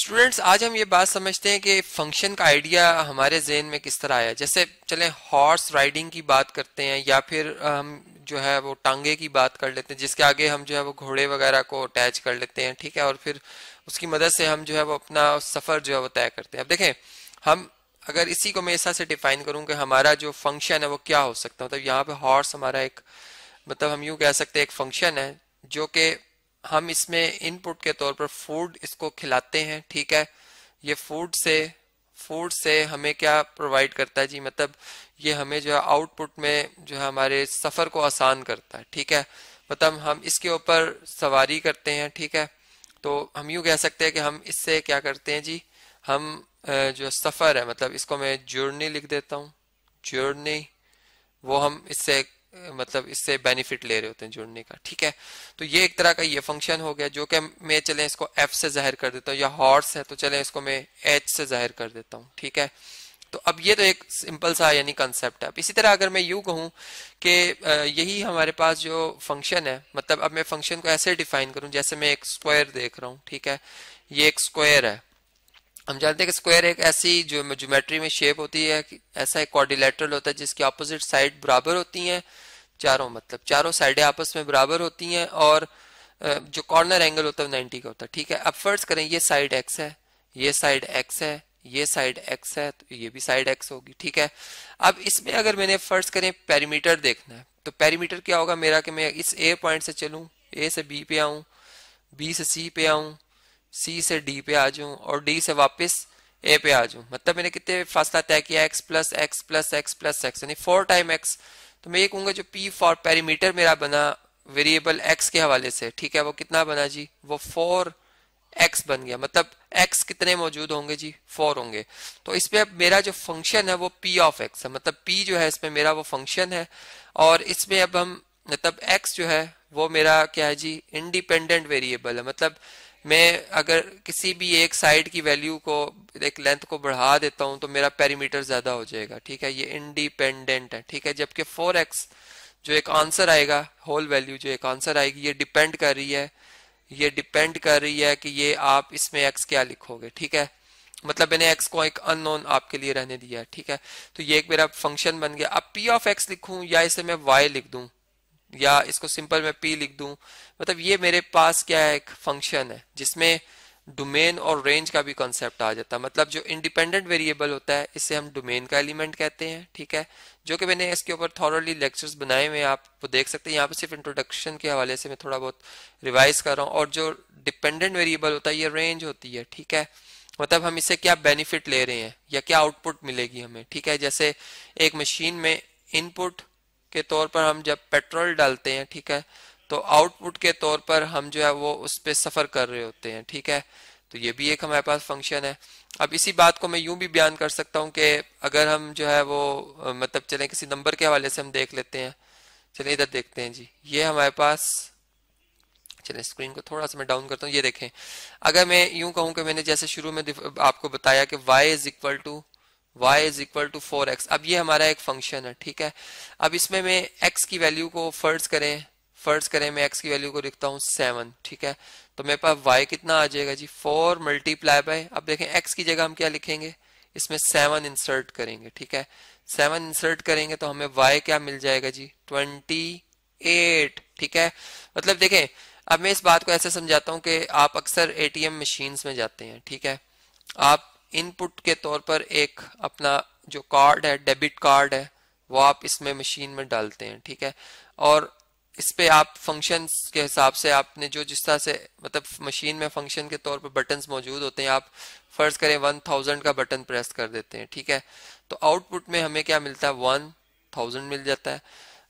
students आज हम ये बात समझते हैं कि फंक्शन का आइडिया हमारे जेन में किस तरह आया जैसे चले हॉर्स राइडिंग की बात करते हैं या फिर हम जो है वो टांगे की बात कर लेते हैं जिसके आगे हम जो है वो घोड़े वगैरह को अटैच कर लेते हैं ठीक है और फिर उसकी मदद से हम जो है वो अपना सफ़र जो है वो तय करते हैं अब देखें हम अगर इसी को मैं ऐसा से डिफाइन करूँ कि हमारा जो फंक्शन है वो क्या हो सकता है मतलब यहाँ पे हॉर्स हमारा एक मतलब हम यूँ कह सकते हैं एक फंक्शन है जो कि हम इसमें इनपुट के तौर पर फूड इसको खिलाते हैं ठीक है ये फूड से फूड से हमें क्या प्रोवाइड करता है जी मतलब ये हमें जो है आउटपुट में जो है हमारे सफ़र को आसान करता है ठीक है मतलब हम इसके ऊपर सवारी करते हैं ठीक है तो हम यू कह सकते हैं कि हम इससे क्या करते हैं जी हम जो सफ़र है मतलब इसको मैं जर्नी लिख देता हूँ जर्नी वो हम इससे मतलब इससे बेनिफिट ले रहे होते हैं जुड़ने का ठीक है तो ये एक तरह का ये फंक्शन हो गया जो कि मैं चले इसको एफ से जाहिर कर देता हूँ या हॉर्स है तो चले इसको मैं एच से जाहिर कर देता हूँ ठीक है तो अब ये तो एक सिंपल सा यानी कंसेप्ट है इसी तरह अगर मैं यू कहूँ कि यही हमारे पास जो फंक्शन है मतलब अब मैं फंक्शन को ऐसे डिफाइन करूँ जैसे मैं एक स्क्वायर देख रहा हूँ ठीक है ये एक स्क्वायर है हम जानते हैं कि स्क्वायर एक ऐसी जो ज्योमेट्री में शेप होती है ऐसा एक कॉर्डिलेटरल होता है जिसकी ऑपोजिट साइड बराबर होती हैं चारों मतलब चारों साइडें आपस में बराबर होती हैं और जो कॉर्नर एंगल होता है नाइन्टी का होता है ठीक है अब फर्ज करें ये साइड एक्स है ये साइड एक्स है ये साइड एक्स है तो ये भी साइड एक्स होगी ठीक है अब इसमें अगर मैंने फर्ज करें पेरीमीटर देखना है तो पेरीमीटर क्या होगा मेरा कि मैं इस ए पॉइंट से चलूँ ए से बी पे आऊँ बी से सी पे आऊँ सी से डी पे आ जाऊं और डी से वापस ए पे आ जाऊं मतलब मैंने कितने फासला तय किया X plus X plus X plus X यानी फोर टाइम एक्स तो मैं ये कहूंगा जो पी फॉर पेरीमीटर मेरा बना वेरिएबल एक्स के हवाले से ठीक है वो कितना बना जी वो फोर एक्स बन गया मतलब एक्स कितने मौजूद होंगे जी फोर होंगे तो इस पे मेरा जो फंक्शन है वो पी ऑफ एक्स है मतलब पी जो है इसमें मेरा वो फंक्शन है और इसमें अब हम मतलब एक्स जो है वो मेरा क्या है जी इंडिपेंडेंट वेरिएबल है मतलब मैं अगर किसी भी एक साइड की वैल्यू को एक लेंथ को बढ़ा देता हूं तो मेरा पेरीमीटर ज्यादा हो जाएगा ठीक है ये इंडिपेंडेंट है ठीक है जबकि फोर एक्स जो एक आंसर आएगा होल वैल्यू जो एक आंसर आएगी ये डिपेंड कर रही है ये डिपेंड कर रही है कि ये आप इसमें एक्स क्या लिखोगे ठीक है मतलब मैंने एक्स को एक अननोन आपके लिए रहने दिया है ठीक है तो ये एक मेरा फंक्शन बन गया अब पी ऑफ एक्स लिखूं या इसे मैं वाई लिख दूं या इसको सिंपल मैं पी लिख दूं मतलब ये मेरे पास क्या है एक फंक्शन है जिसमें डोमेन और रेंज का भी कॉन्सेप्ट आ जाता है मतलब जो इंडिपेंडेंट वेरिएबल होता है इसे हम डोमेन का एलिमेंट कहते हैं ठीक है जो कि मैंने इसके ऊपर थॉरली लेक्चर्स बनाए हुए आप वो देख सकते हैं यहाँ पे सिर्फ इंट्रोडक्शन के हवाले से मैं थोड़ा बहुत रिवाइज कर रहा हूँ और जो डिपेंडेंट वेरिएबल होता है ये रेंज होती है ठीक है मतलब हम इसे क्या बेनिफिट ले रहे हैं या क्या आउटपुट मिलेगी हमें ठीक है जैसे एक मशीन में इनपुट के तौर पर हम जब पेट्रोल डालते हैं ठीक है तो आउटपुट के तौर पर हम जो है वो उस पर सफ़र कर रहे होते हैं ठीक है तो ये भी एक हमारे पास फंक्शन है अब इसी बात को मैं यूं भी बयान कर सकता हूं कि अगर हम जो है वो मतलब चले किसी नंबर के हवाले से हम देख लेते हैं चले इधर देखते हैं जी ये हमारे पास चले स्क्रीन को थोड़ा सा मैं डाउन करता हूँ ये देखें अगर मैं यूं कहूँ कि मैंने जैसे शुरू में आपको बताया कि Y is equal to y is equal to four X अब ये हमारा एक फंक्शन है ठीक है अब इसमें मैं x की वैल्यू को फर्ज करें फर्ज करें मैं x की वैल्यू को लिखता हूँ सेवन ठीक है तो मेरे पास y कितना आ जाएगा जी फोर मल्टीप्लाई बाय अब देखें x की जगह हम क्या लिखेंगे इसमें सेवन इंसर्ट करेंगे ठीक है सेवन इंसर्ट करेंगे तो हमें y क्या मिल जाएगा जी ट्वेंटी एट ठीक है मतलब देखें अब मैं इस बात को ऐसे समझाता हूँ कि आप अक्सर ए एम मशीन्स में जाते हैं ठीक है आप इनपुट के तौर पर एक अपना जो कार्ड है डेबिट कार्ड है वो आप इसमें मशीन में डालते हैं ठीक है और इस पे आप फंक्शन के हिसाब से आपने जो जिस तरह से मतलब मशीन में फंक्शन के तौर पर बटन्स मौजूद होते हैं आप फर्ज करें वन थाउजेंड का बटन प्रेस कर देते हैं ठीक है तो आउटपुट में हमें क्या मिलता है वन थाउजेंड मिल जाता है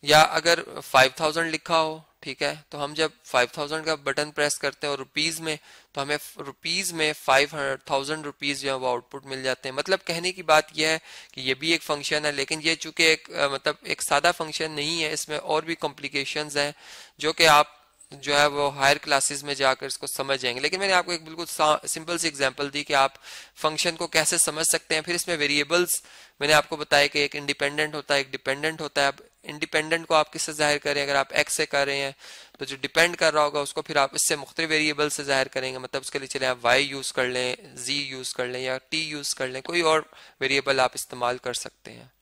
या अगर फाइव थाउजेंड लिखा हो ठीक है तो हम जब फाइव थाउजेंड का बटन प्रेस करते हैं और रुपीज में तो हमें रुपीज़ में फाइव हंड्रेड थाउजेंड रुपीज़ जो है वो आउटपुट मिल जाते हैं मतलब कहने की बात यह है कि ये भी एक फंक्शन है लेकिन ये चूंकि एक मतलब एक सादा फंक्शन नहीं है इसमें और भी कॉम्प्लिकेशंस हैं जो कि आप जो है वो हायर क्लासेस में जाकर इसको समझ जाएंगे लेकिन मैंने आपको एक बिल्कुल सिंपल सी एग्जांपल दी कि आप फंक्शन को कैसे समझ सकते हैं फिर इसमें वेरिएबल्स मैंने आपको बताया कि एक इंडिपेंडेंट होता है एक डिपेंडेंट होता है अब इंडिपेंडेंट को आप किससे जाहिर करें अगर आप एक्स से कर रहे हैं तो जो डिपेंड कर रहा होगा उसको फिर आप इससे मुख्त वेरिएबल से जाहिर करेंगे मतलब उसके लिए चले आप वाई यूज़ कर लें जी यूज़ कर लें या टी यूज़ कर लें कोई और वेरिएबल आप इस्तेमाल कर सकते हैं